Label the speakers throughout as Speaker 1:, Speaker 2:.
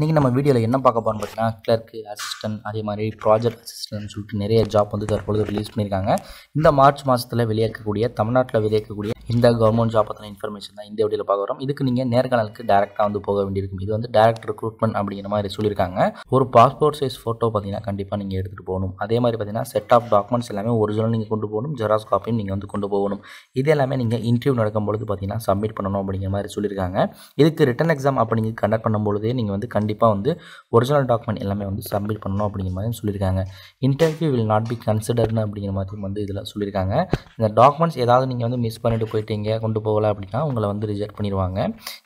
Speaker 1: இன்றைக்கி நம்ம வீடியோவில் என்ன பார்க்க போகிறோம் பார்த்தீங்கன்னா கிளர்க்கு அசிஸ்டன்ட் அதே மாதிரி ப்ராஜெக்ட் அசிஸ்டன்ட் சொல்லிட்டு நிறைய ஜாப் வந்து தற்பொழுது ரிலீஸ் பண்ணியிருக்காங்க இந்த மார்ச் மாதத்தில் வெளியேற்கக்கூடிய தமிழ்நாட்டில் வெளியேற்கக்கூடிய இந்த கவர்மெண்ட் ஜாப் பற்றின இன்ஃபர்மேஷன் தான் இந்த வீடியோவில் பார்க்க வரோம் இதுக்கு நீங்கள் நேர்காணலுக்கு டேரெக்டாக வந்து போக வேண்டியிருக்கும் இது வந்து டேரக்ட் ரெக்ரூட்மெண்ட் அப்படிங்கிற மாதிரி சொல்லியிருக்காங்க ஒரு பாஸ்போர்ட் சைஸ் ஃபோட்டோ பார்த்தீங்கன்னா கண்டிப்பாக நீங்கள் எடுத்துகிட்டு போகணும் அதே மாதிரி பார்த்தீங்கன்னா செட் ஆஃப் டாக்குமெண்ட்ஸ் எல்லாமே ஒரிஜினல் நீங்கள் கொண்டு போகணும் ஜெராக்ஸ் காப்பியும் நீங்கள் வந்து கொண்டு போகணும் இது எல்லாமே நீங்கள் இன்டர்வியூ நடக்கும்பொழுது பார்த்தீங்கன்னா சப்மிட் பண்ணணும் அப்படிங்கிற மாதிரி சொல்லியிருக்காங்க இதுக்கு ரிட்டன் எக்ஸாம் அப்படி நீங்கள் கண்டக்ட் பண்ணும்பொழுதே நீங்கள் வந்து கண்டிப்பாக வந்து ஒரிஜினல் டாக்குமெண்ட் எல்லாமே வந்து சப்மிட் பண்ணணும் அப்படிங்கிற மாதிரி சொல்லியிருக்காங்க இன்டர்வியூ வில் நாட் பி கன்சிடர்னு அப்படிங்கிற மாதிரி வந்து இதில் சொல்லியிருக்காங்க இந்த டாக்குமெண்ட்ஸ் ஏதாவது நீங்கள் வந்து மிஸ் பண்ணிட்டு போய் போயிட்டு எங்கேயா கொண்டு போகல அப்படின்னா உங்களை வந்து ரிஜெக்ட் பண்ணிடுவாங்க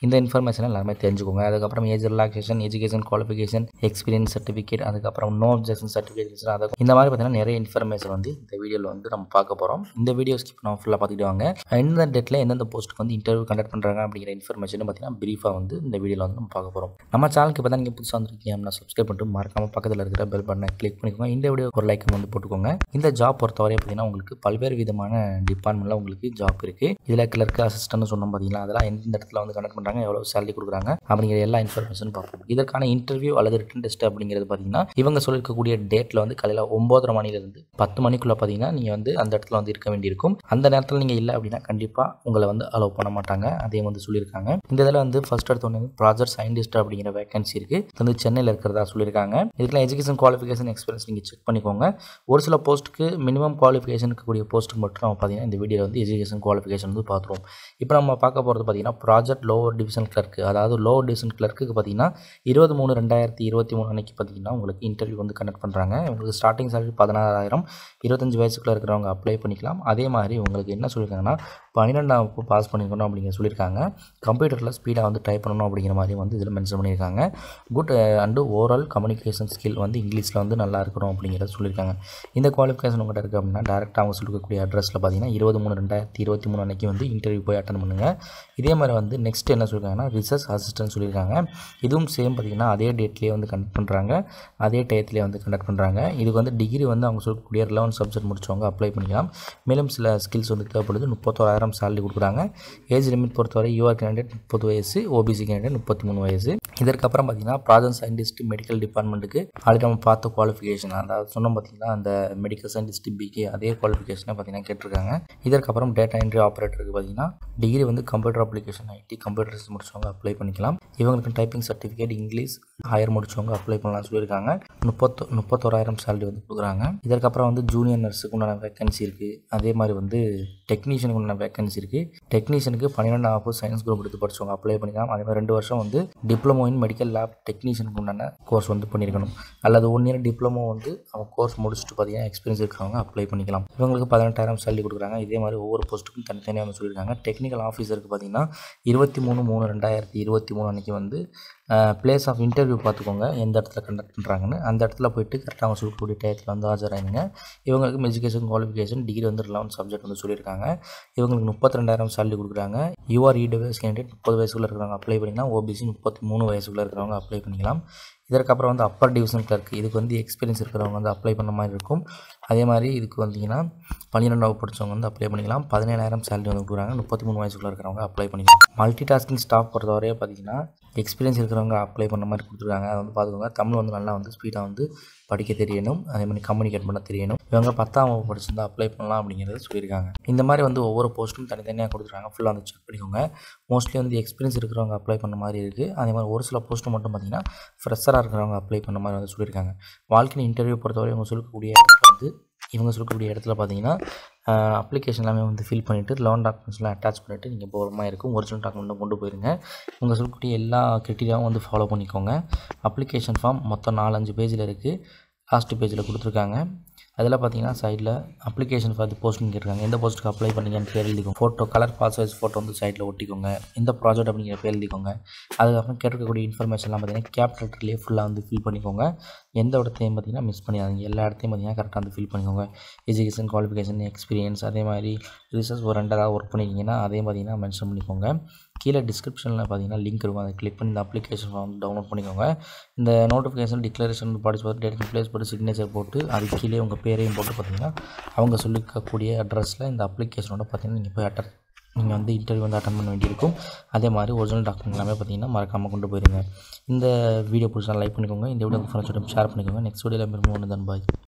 Speaker 1: இந்த இன்ஃபர்மேஷன் எல்லாமே தெரிஞ்சுக்கோங்க அதுக்கப்புறம் age relaxation education qualification experience certificate அதுக்கப்புறம் நோ அப்ஜெக்ஷன் சர்டிஃபிகேட் அதை இந்த மாதிரி பார்த்தீங்கன்னா நிறைய இன்ஃபர்மேஷன் வந்து இந்த வீடியோவில் வந்து நம்ம பார்க்க போகிறோம் இந்த வீடியோ ஸ்கிப் நம்ம ஃபுல்லாக பார்த்துக்கிட்டு வாங்க எந்தெந்த டேட்டில் எந்தெந்த போஸ்ட்டுக்கு வந்து இன்டர்வியூ கண்டக்ட் பண்ணுறாங்க அப்படிங்கிற இன்ஃபர்மேஷன் பார்த்தீங்கன்னா பிரீஃபாக வந்து இந்த வீடியோவில் வந்து நம்ம பார்க்க போகிறோம் நம்ம சேனலுக்கு இப்போ தான் நீங்கள் புதுசாக வந்துருக்கீங்க அப்படின்னா சப்ஸ்கிரைப் பண்ணிட்டு மறக்காமல் பக்கத்தில் இருக்கிற பெல் பட்டனை கிளிக் பண்ணிக்கோங்க இந்த வீடியோ ஒரு லைக் வந்து போட்டுக்கோங்க இந்த ஜாப் பொறுத்தவரை பார்த்தீங்கன்னா உங்களுக்கு பல்வேறு விதமான டிபார்ட்மெண்ட்டில் உங்களுக்கு ஜாப் இருக்குது இதில் கிளர்க்கு அசிஸ்டன்ட்னு சொன்னோம் பார்த்தீங்களா அதெல்லாம் எந்த இடத்துல வந்து கனெக்ட் பண்ணுறாங்க எவ்வளோ சேலரி கொடுக்குறாங்க அப்படிங்கிற எல்லா இன்ஃபர்மேஷன் பார்ப்போம் இதற்கான இன்டர்வியூ அல்லது ரிட்டன் டெஸ்ட் அப்படிங்கிறது பார்த்தீங்கன்னா இவங்க சொல்லியிருக்கக்கூடிய டேட்டில் வந்து காலையில் ஒம்போதரை மணிலேருந்து பத்து மணிக்குள்ளே பார்த்தீங்கன்னா நீங்கள் வந்து அந்த இடத்துல வந்து இருக்க வேண்டியிருக்கும் அந்த நேரத்தில் நீங்கள் இல்லை அப்படின்னா கண்டிப்பாக உங்களை வந்து அலோவ் பண்ண மாட்டாங்க அதையும் வந்து சொல்லியிருக்காங்க இந்த இதில் வந்து ஃபர்ஸ்ட் எடுத்தோடனே ப்ராஜெக்ட் சயின்டிஸ்ட் அப்படிங்கிற வேகன்சி இருக்குது இது வந்து சென்னையில் இருக்கிறதா சொல்லியிருக்காங்க இதுக்கெல்லாம் எஜுகேஷன் குவாலிஃபிகேஷன் எக்ஸ்பீரியன்ஸ் நீங்கள் செக் பண்ணிக்கோங்க ஒரு சில போஸ்ட்டுக்கு மினிமம் குவாலிஃபிகேஷனுக்கு கூடிய போஸ்ட்டுக்கு மட்டும் பார்த்தீங்கன்னா இந்த வீடியோ வந்து எஜுகேஷன் குவாலிஃபிகேஷன் வந்து பார்த்துருவோம் இப்போ நம்ம பார்க்க போகிறது பார்த்திங்கன்னா ப்ராஜெக்ட் லோவர் டிவிஷன் கிளர்க்கு அதாவது லோவர் டிவிஷன் கிளர்க்கு பார்த்திங்கன்னா இருபது மூணு ரெண்டாயிரத்தி இருபத்தி மூணு அன்றைக்கி பார்த்திங்கன்னா உங்களுக்கு இன்டர்வியூ வந்து கண்டக்ட் பண்ணுறாங்க உங்களுக்கு ஸ்டார்டிங் சேலரி பதினாறாயிரம் இருபத்தஞ்சி வயசுக்குள்ளே இருக்கிறவங்க அப்ளை பண்ணிக்கலாம் அதே மாதிரி உங்களுக்கு என்ன சொல்லியிருக்காங்கன்னா பன்னிரெண்டாம் வகுப்பு பாஸ் பண்ணிக்கணும் அப்படிங்கிற சொல்லியிருக்காங்க கம்ப்யூட்டரில் ஸ்பீடாக வந்து டைப் பண்ணணும் அப்படிங்கிற மாதிரி வந்து இதில் மென்ஷன் பண்ணியிருக்காங்க good and overall communication skill வந்து இங்கிலீஷில் வந்து நல்லா இருக்கணும் அப்படிங்கிறத சொல்லியிருக்காங்க இந்த குவாலிஃபிகேஷன் உங்கள்கிட்ட இருக்குது அப்படின்னா டேரெக்டாக அவங்க சொல்லக்கூடிய அட்ரஸில் பார்த்தீங்கன்னா இருபது மூணு ரெண்டாயிரத்தி இருபத்தி மூணு அன்றைக்கி வந்து இன்டர்வியூ போய் அட்டன் பண்ணுங்கள் இதே மாதிரி வந்து நெக்ஸ்ட் என்ன சொல்லியிருக்காங்கன்னா ரிசர்ச் அசிஸ்டன்ட் சொல்லியிருக்காங்க இதுவும் சேம் பார்த்திங்கன்னா அதே டேட்லேயே வந்து கண்டக்ட் பண்ணுறாங்க அதே டயத்துலேயே வந்து கண்டக்ட் பண்ணுறாங்க இதுக்கு வந்து டிகிரி வந்து அவங்க சொல்லக்கூடிய லெவன் சப்ஜெக்ட் முடிச்சவங்க அப்ளை பண்ணிக்கலாம் மேலும் சில ஸ்கில்ஸ் வந்து தேவைப்படுது முப்பத்தோராயிரம் ஆர்எம் சாலரி கொடுக்குறாங்க ஏஜ் லிமிட் பொறுத்தவரை யூஆர் கேண்டிடேட் முப்பது வயசு ஓபிசி கேண்டிடேட் முப்பத்தி மூணு வயசு இதற்கப்புறம் பார்த்தீங்கன்னா ப்ராஜெக்ட் சயின்டிஸ்ட் மெடிக்கல் டிபார்ட்மெண்ட்டுக்கு ஆல்ரெடி நம்ம பார்த்த குவாலிஃபிகேஷன் அதாவது சொன்னோம் பார்த்தீங்கன்னா அந்த மெடிக்கல் சயின்டிஸ்ட் பிகே அதே குவாலிஃபிகேஷனை பார்த்தீங்கன்னா கேட்டிருக்காங்க இதற்கப்புறம் டேட்டா என்ட்ரி ஆப்ரேட்டருக்கு பார்த்தீங்கன்னா டிகிரி வந்து கம்ப்யூட்டர் அப்ளிகேஷன் ஐடி கம்ப்யூட்டர்ஸ் முடிச்சவங்க அப்ளை பண்ணிக்கலாம் இவங்களுக்கு டைப்பிங் சர்டிஃபிகேட் இங்கிலீஷ் ஹையர் முடிச்சவங்க அப்ளை பண்ணலாம் சொல்லியிருக்காங்க முப்பத்தோ முப்பத்தோராயிரம் சேலரி வந்து கொடுக்குறாங்க இதற்கப்புறம் வந்து ஜூனியர் நர்ஸுக்கு உண்டான வேக்கன்சி இருக்குது அதே மாதிரி வந்து டெக்னீஷியனுக்கு உண்டான வேக்கன்சி இருக்குது டெக்னீஷியனுக்கு பன்னிரெண்டு ஆஃப் சயின்ஸ் குரூப் எடுத்து படிச்சவங்க அப்ளை பண்ணிக்கலாம் அதே மாதிரி ரெண்டு வருஷம் வந்து டிப்ளமோ இன் மெடிக்கல் லேப் டெக்னீஷியனுக்கு உண்டான கோர்ஸ் வந்து பண்ணியிருக்கணும் அல்லது ஒன் இயர் டிப்ளமோ வந்து அவங்க கோர்ஸ் முடிச்சுட்டு பார்த்தீங்கன்னா எக்ஸ்பீரியன்ஸ் இருக்கிறவங்க அப்ளை பண்ணிக்கலாம் இவங்களுக்கு பதினெட்டாயிரம் சேலரி கொடுக்குறாங்க இதே மாதிரி ஒவ்வொரு போஸ்ட்டுக்கும் தனித்தனியாக வந்து சொல்லியிருக்காங்க டெக்னிக்கல் ஆஃபீஸருக்கு பார்த்தீங்கன்னா இருபத்தி மூணு மூணு ரெண்டாயிரத்தி இருபத்தி மூணு அன்றைக்கி வந்து பிளேஸ் ஆஃப் இன்டர்வியூ பார்த்துக்கோங்க எந்த இடத்துல கண்டக்ட் பண்ணுறாங்கன்னு அந்த இடத்துல போயிட்டு கரெக்டாக அவங்க சொல்லக்கூடிய டயத்தில் வந்து ஆஜராகிங்க இவங்களுக்கு எஜுகேஷன் குவாலிஃபிகேஷன் டிகிரி வந்து ரிலவன் சப்ஜெக்ட் வந்து சொல்லியிருக்காங்க இவங்களுக்கு முப்பத்தி ரெண்டாயிரம் சொல்லி கொடுக்குறாங்க யூஆர் இடபிள்யூஎஸ் கேண்டிடேட் முப்பது வயசுக்குள்ளே இருக்கிறவங்க அப்ளை பண்ணிக்கலாம் ஓபிசி முப்பத்தி மூணு வயசுக்குள்ளே இருக்கிறவங்க அப்ளை பண்ணிக்கலாம் இதற்கப்புறம் வந்து அப்பர் டிவிஷன் கிளர்க் இதுக்கு வந்து எக்ஸ்பீரியன்ஸ் இருக்கிறவங்க வந்து அப்ளை பண்ண மாதிரி இருக்கும் அதே மாதிரி இதுக்கு வந்தீங்கன்னா பன்னிரெண்டாவது படித்தவங்க வந்து அப்ளை பண்ணிக்கலாம் பதினேழாயிரம் சேலரி வந்து கொடுக்குறாங்க முப்பத்தி மூணு வயசுக்குள்ள இருக்கிறவங்க அப்ளை பண்ணிக்கலாம் மல்டி டாஸ்கிங் ஸ்டாஃப் பொறுத்தவரையே பார்த்தீங்கன்னா எக்ஸ்பீரியன்ஸ் இருக்கிறவங்க அப்ளை பண்ண மாதிரி கொடுத்துருக்காங்க அதை வந்து பார்த்துக்கோங்க தமிழ் வந்து நல்லா வந்து ஸ்பீடாக வந்து படிக்க தெரியணும் அதே மாதிரி கம்யூனிகேட் பண்ண தெரியணும் இவங்க பத்தாம் வகுப்பு படிச்சிருந்தா அப்ளை பண்ணலாம் அப்படிங்கிறத சொல்லியிருக்காங்க இந்த மாதிரி வந்து ஒவ்வொரு போஸ்ட்டும் தனித்தனியாக கொடுத்துருக்காங்க ஃபுல்லாக வந்து செக் பண்ணிக்கோங்க மோஸ்ட்லி வந்து எக்ஸ்பீரியன்ஸ் இருக்கிறவங்க அப்ளை பண்ண மாதிரி இருக்குது அதே மாதிரி ஒரு சில போஸ்ட்டு மட்டும் பார்த்திங்கன்னா ஃப்ரெஷராக இருக்கிறவங்க அப்ளை பண்ண மாதிரி வந்து சொல்லியிருக்காங்க வாழ்க்கையின் இன்டர்வியூ பொறுத்தவரை இவங்க சொல்லக்கூடிய இடத்துல வந்து இவங்க சொல்லக்கூடிய இடத்துல பார்த்தீங்கன்னா அப்ளிகேஷன் எல்லாமே வந்து ஃபில் பண்ணிவிட்டு லோன் டாக்குமெண்ட்ஸ்லாம் அட்டாச் பண்ணிவிட்டு நீங்கள் போகிறமா இருக்கும் ஒரிஜினல் டாக்குமெண்ட்டும் கொண்டு போயிருங்க இவங்க சொல்லக்கூடிய எல்லா கிரிட்டீரியாவும் வந்து ஃபாலோ பண்ணிக்கோங்க அப்ளிகேஷன் ஃபார்ம் மொத்தம் நாலஞ்சு பேஜில் இருக்குது ஃபஸ்ட்டு பேஜில் கொடுத்துருக்காங்க அதில் பார்த்தீங்கன்னா சைடில் அப்ளிகேஷன் ஃபார் தி போஸ்ட்னு கேட்டிருக்காங்க எந்த போஸ்ட்டுக்கு அப்ளை பண்ணிங்கன்னு பேர் எழுதிக்கோங்க ஃபோட்டோ கலர் வைஸ் ஃபோட்டோ வந்து சைடில் ஒட்டிக்கோங்க இந்த ப்ராஜெக்ட் அப்படிங்கிற பேர் எழுதிக்கோங்க அதுக்கப்புறம் கேட்டிருக்கக்கூடிய இன்ஃபர்மேஷன்லாம் பார்த்தீங்கன்னா கேப்டர்லேயே ஃபுல்லாக வந்து ஃபில் பண்ணிக்கோங்க எந்த இடத்தையும் பார்த்தீங்கன்னா மிஸ் பண்ணிடாதீங்க எல்லா இடத்தையும் பார்த்தீங்கன்னா கரெக்டாக வந்து ஃபில் பண்ணிக்கோங்க எஜுகேஷன் குவாலிஃபிகேஷன் எக்ஸ்பீரியன்ஸ் அதே மாதிரி ரிசர்ச் ஒரு ரெண்டராக ஒர்க் பண்ணிக்கிங்கன்னா அதையும் பார்த்தீங்கன்னா மென்ஷன் பண்ணிக்கோங்க கீழே டிஸ்கிரிப்ஷனில் பார்த்தீங்கன்னா லிங்க் இருக்கும் அதை கிளிக் பண்ணி இந்த அப்ளிகேஷன் ஃபார்ம் டவுன்லோட் பண்ணிக்கோங்க இந்த நோட்டிஃபிகேஷன் டிக்ளரேஷன் பார்த்து டேட் பிளேஸ் போட்டு சிக்னேச்சர் போட்டு அது கீழே உங்கள் பேரையும் போட்டு பார்த்தீங்கன்னா அவங்க சொல்லிக்கக்கூடிய அட்ரஸில் இந்த அப்ளிகேஷனோட பார்த்தீங்கன்னா நீங்கள் போய் அட்டன் நீங்கள் வந்து இன்டர்வியூ வந்து அட்டன் பண்ண வேண்டியிருக்கும் அதே மாதிரி ஒரிஜினல் டாக்குமெண்ட் எல்லாமே பார்த்தீங்கன்னா மறக்காமல் கொண்டு போயிருங்க இந்த வீடியோ பிடிச்சா லைக் பண்ணிக்கோங்க இந்த வீடியோ ஃப்ரெண்ட்ஸ் ஷேர் பண்ணிக்கோங்க நெக்ஸ்ட் வீடியோவில் திரும்ப ஒன்று தான் பாய்